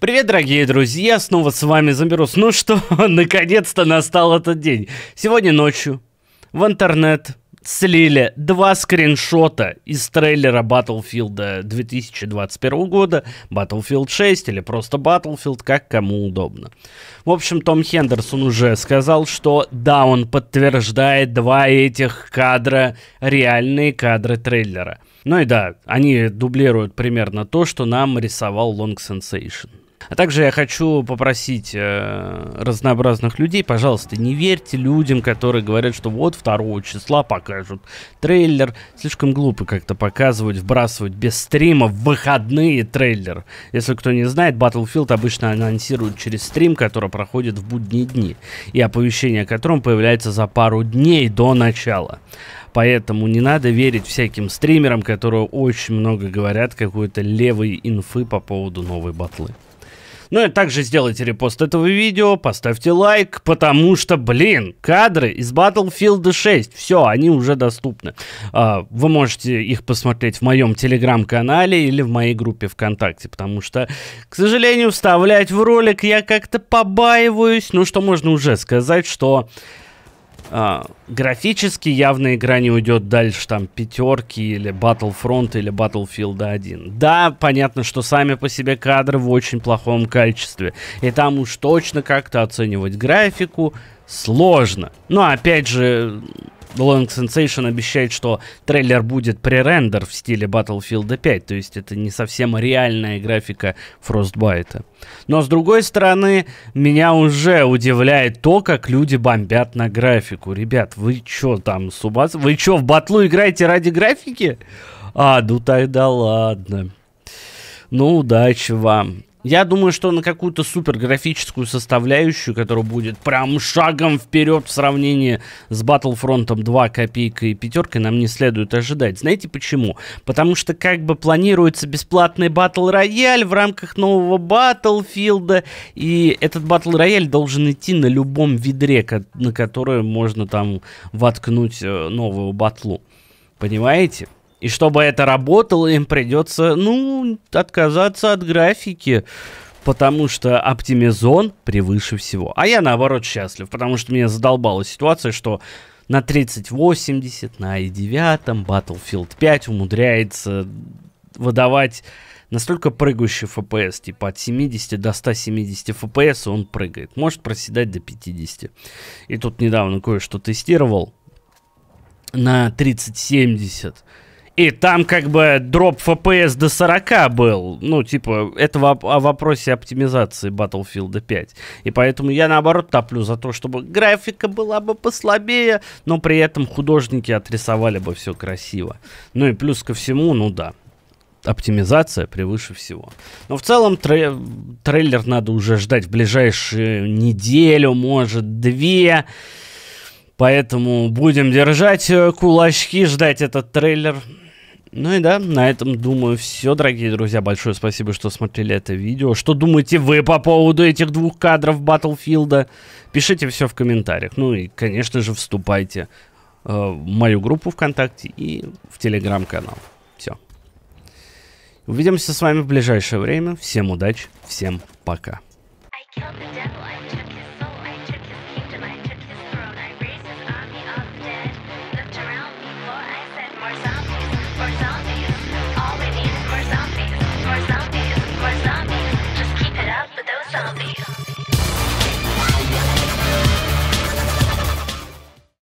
Привет, дорогие друзья, снова с вами Заберус. Ну что, наконец-то настал этот день. Сегодня ночью в интернет слили два скриншота из трейлера Battlefield 2021 года, Battlefield 6 или просто Battlefield, как кому удобно. В общем, Том Хендерсон уже сказал, что да, он подтверждает два этих кадра, реальные кадры трейлера. Ну и да, они дублируют примерно то, что нам рисовал Long Sensation. А также я хочу попросить э, разнообразных людей, пожалуйста, не верьте людям, которые говорят, что вот 2 числа покажут трейлер. Слишком глупо как-то показывать, вбрасывать без стрима в выходные трейлер. Если кто не знает, Battlefield обычно анонсируют через стрим, который проходит в будние дни, и оповещение о котором появляется за пару дней до начала. Поэтому не надо верить всяким стримерам, которые очень много говорят какой-то левой инфы по поводу новой батлы. Ну и также сделайте репост этого видео, поставьте лайк, потому что, блин, кадры из Battlefield 6, все, они уже доступны. А, вы можете их посмотреть в моем телеграм-канале или в моей группе ВКонтакте, потому что, к сожалению, вставлять в ролик я как-то побаиваюсь. Но ну, что можно уже сказать, что... А, графически явно игра не уйдет дальше там пятерки или Battlefront или Battlefield 1. Да, понятно, что сами по себе кадры в очень плохом качестве. И там уж точно как-то оценивать графику сложно. Но опять же, Long Sensation обещает, что трейлер будет пререндер в стиле Battlefield 5, то есть это не совсем реальная графика Frostbite. Но с другой стороны, меня уже удивляет то, как люди бомбят на графику. Ребят, вы чё там, с Субас? Вы чё, в батлу играете ради графики? А, ну так ладно. Ну, удачи вам. Я думаю, что на какую-то супер графическую составляющую, которая будет прям шагом вперед в сравнении с Battlefront 2 копейкой и пятеркой, нам не следует ожидать. Знаете почему? Потому что как бы планируется бесплатный батл рояль в рамках нового Battlefield, и этот батл рояль должен идти на любом ведре, на которое можно там воткнуть э, новую батлу. Понимаете? И чтобы это работало, им придется, ну, отказаться от графики. Потому что оптимизон превыше всего. А я наоборот счастлив, потому что меня задолбала ситуация, что на 3080, на i9 Battlefield 5 умудряется выдавать настолько прыгающий FPS, типа от 70 до 170 FPS он прыгает, может проседать до 50. И тут недавно кое-что тестировал на 3070 и там как бы дроп FPS до 40 был. Ну, типа, это воп- о вопросе оптимизации Battlefield 5. И поэтому я, наоборот, топлю за то, чтобы графика была бы послабее, но при этом художники отрисовали бы все красиво. Ну и плюс ко всему, ну да, оптимизация превыше всего. Но в целом трей трейлер надо уже ждать в ближайшую неделю, может, две. Поэтому будем держать э, кулачки, ждать этот трейлер. Ну и да, на этом, думаю, все, дорогие друзья. Большое спасибо, что смотрели это видео. Что думаете вы по поводу этих двух кадров Battlefield? Пишите все в комментариях. Ну и, конечно же, вступайте э, в мою группу ВКонтакте и в Телеграм-канал. Все. Увидимся с вами в ближайшее время. Всем удачи, всем пока.